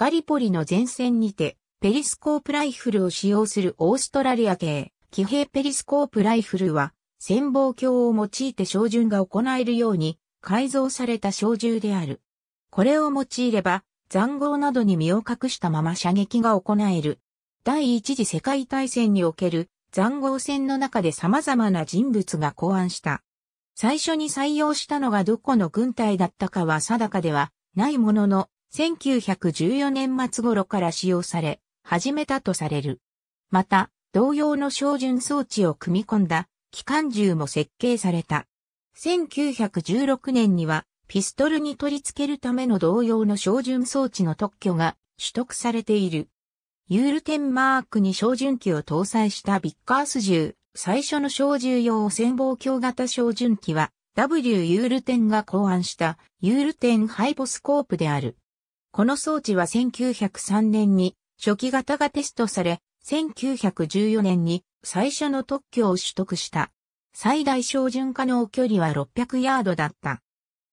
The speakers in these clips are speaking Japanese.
ガリポリの前線にて、ペリスコープライフルを使用するオーストラリア系、騎兵ペリスコープライフルは、潜望鏡を用いて照準が行えるように改造された小銃である。これを用いれば、残壕などに身を隠したまま射撃が行える。第一次世界大戦における残壕戦の中で様々な人物が考案した。最初に採用したのがどこの軍隊だったかは定かではないものの、1914年末頃から使用され、始めたとされる。また、同様の照準装置を組み込んだ機関銃も設計された。1916年には、ピストルに取り付けるための同様の照準装置の特許が取得されている。ユールテンマークに照準器を搭載したビッカース銃、最初の照準用汚染望鏡型照準器は、W ユールテンが考案したユールテンハイボスコープである。この装置は1903年に初期型がテストされ、1914年に最初の特許を取得した。最大標準可能距離は600ヤードだった。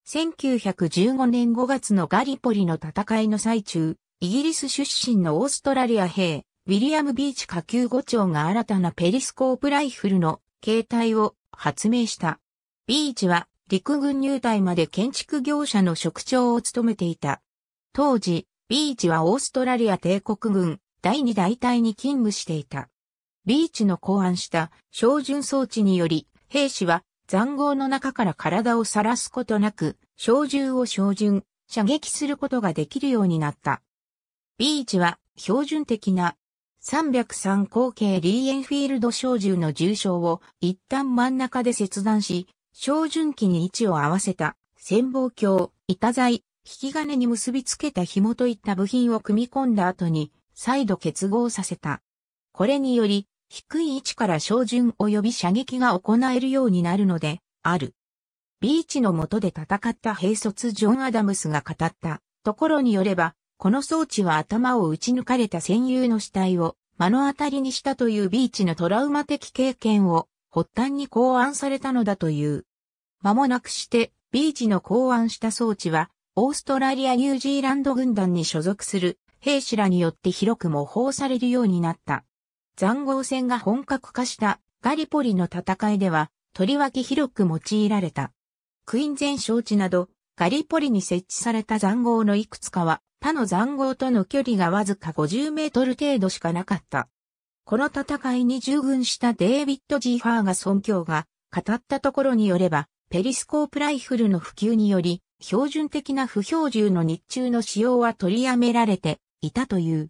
1915年5月のガリポリの戦いの最中、イギリス出身のオーストラリア兵、ウィリアム・ビーチ下級五長が新たなペリスコープライフルの形態を発明した。ビーチは陸軍入隊まで建築業者の職長を務めていた。当時、ビーチはオーストラリア帝国軍第2大隊に勤務していた。ビーチの考案した照準装置により、兵士は残壕の中から体を晒すことなく、小銃を照準、射撃することができるようになった。ビーチは標準的な303口径リーエンフィールド小銃の銃傷を一旦真ん中で切断し、照準器に位置を合わせた潜望鏡、板材、引き金に結びつけた紐といった部品を組み込んだ後に、再度結合させた。これにより、低い位置から照準及び射撃が行えるようになるので、ある。ビーチの下で戦った兵卒ジョン・アダムスが語った、ところによれば、この装置は頭を打ち抜かれた戦友の死体を目の当たりにしたというビーチのトラウマ的経験を発端に考案されたのだという。間もなくしてビーチの考案した装置はオーストラリア・ニュージーランド軍団に所属する兵士らによって広く模倣されるようになった。残壕戦が本格化したガリポリの戦いでは、とりわけ広く用いられた。クインゼン招致など、ガリポリに設置された残壕のいくつかは、他の残壕との距離がわずか50メートル程度しかなかった。この戦いに従軍したデイビッド・ジー・ファーガ尊ン教が語ったところによれば、ペリスコープライフルの普及により、標準的な不標準の日中の使用は取りやめられていたという。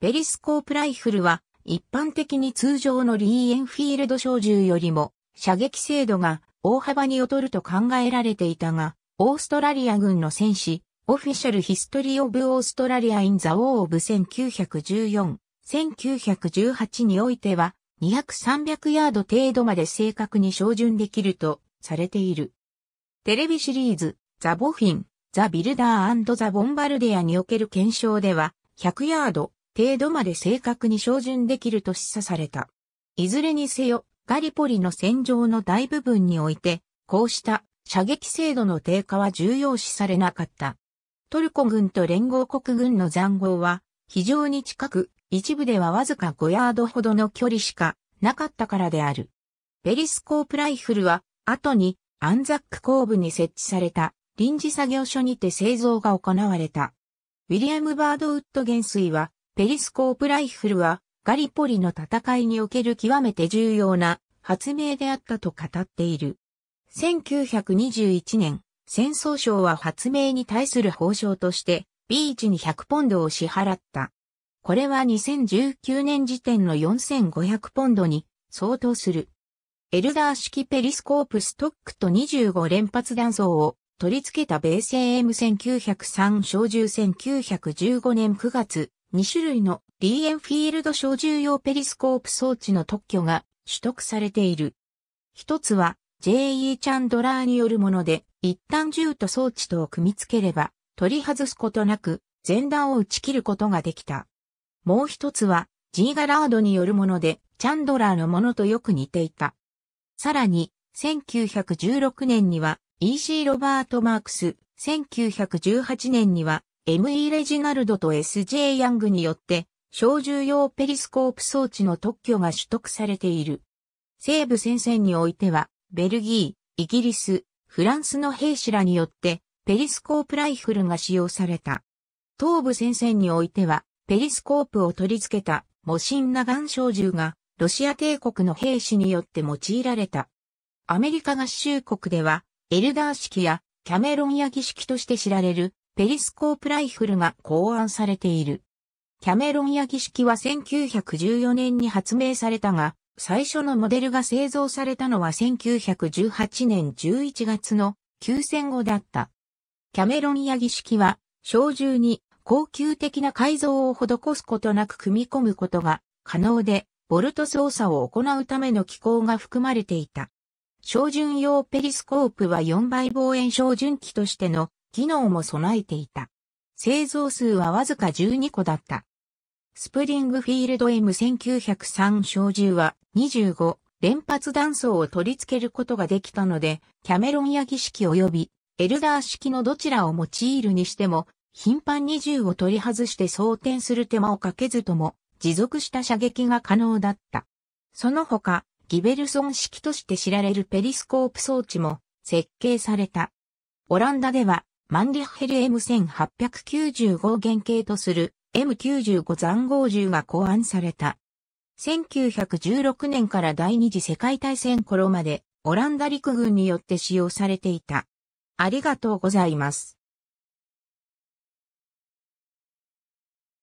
ペリスコープライフルは一般的に通常のリーエンフィールド小銃よりも射撃精度が大幅に劣ると考えられていたが、オーストラリア軍の戦士、オフィシャルヒストリーオブオーストラリアインザオーオブ1914、1918においては200、300ヤード程度まで正確に照準できるとされている。テレビシリーズ、ザ・ボフィン、ザ・ビルダーザ・ボンバルディアにおける検証では、100ヤード程度まで正確に照準できると示唆された。いずれにせよ、ガリポリの戦場の大部分において、こうした射撃精度の低下は重要視されなかった。トルコ軍と連合国軍の残壕は非常に近く、一部ではわずか5ヤードほどの距離しかなかったからである。ペリスコープライフルは後にアンザック後部に設置された臨時作業所にて製造が行われた。ウィリアム・バードウッド元帥は、ペリスコープライフルは、ガリポリの戦いにおける極めて重要な発明であったと語っている。1921年、戦争省は発明に対する報奨として、ビーチに100ポンドを支払った。これは2019年時点の4500ポンドに相当する。エルダー式ペリスコープストックと25連発弾倉を取り付けた米製 M1903 小銃1915年9月、2種類のリーエンフィールド小銃用ペリスコープ装置の特許が取得されている。一つは J.E. チャンドラーによるもので、一旦銃と装置とを組み付ければ、取り外すことなく、前段を打ち切ることができた。もう一つは、G ガラードによるもので、チャンドラーのものとよく似ていた。さらに、1916年には、E.C. ロバート・マークス、1918年には M.E. レジナルドと S.J. ヤングによって小銃用ペリスコープ装置の特許が取得されている。西部戦線においては、ベルギー、イギリス、フランスの兵士らによってペリスコープライフルが使用された。東部戦線においては、ペリスコープを取り付けた模心な岩小銃がロシア帝国の兵士によって用いられた。アメリカ合衆国ではエルダー式やキャメロン焼き式として知られるペリスコープライフルが考案されている。キャメロン焼き式は1914年に発明されたが、最初のモデルが製造されたのは1918年11月の休戦後だった。キャメロンヤギ式は、小銃に高級的な改造を施すことなく組み込むことが可能で、ボルト操作を行うための機構が含まれていた。照準用ペリスコープは4倍望遠照準器としての機能も備えていた。製造数はわずか12個だった。スプリングフィールド M1903 小銃は25連発弾層を取り付けることができたので、キャメロンヤギ式及びエルダー式のどちらを用いるにしても、頻繁に銃を取り外して装填する手間をかけずとも、持続した射撃が可能だった。その他、ギベルソン式として知られるペリスコープ装置も設計された。オランダではマンリッヘル M1895 原型とする M95 残号銃が考案された。1916年から第二次世界大戦頃までオランダ陸軍によって使用されていた。ありがとうございます。